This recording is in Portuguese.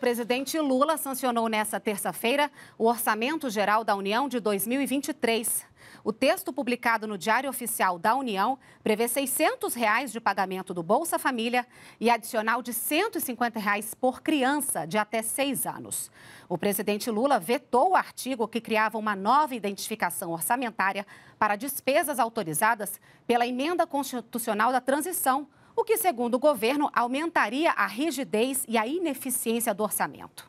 presidente Lula sancionou nesta terça-feira o Orçamento Geral da União de 2023. O texto publicado no Diário Oficial da União prevê R$ 600 reais de pagamento do Bolsa Família e adicional de R$ 150 reais por criança de até seis anos. O presidente Lula vetou o artigo que criava uma nova identificação orçamentária para despesas autorizadas pela Emenda Constitucional da Transição o que, segundo o governo, aumentaria a rigidez e a ineficiência do orçamento.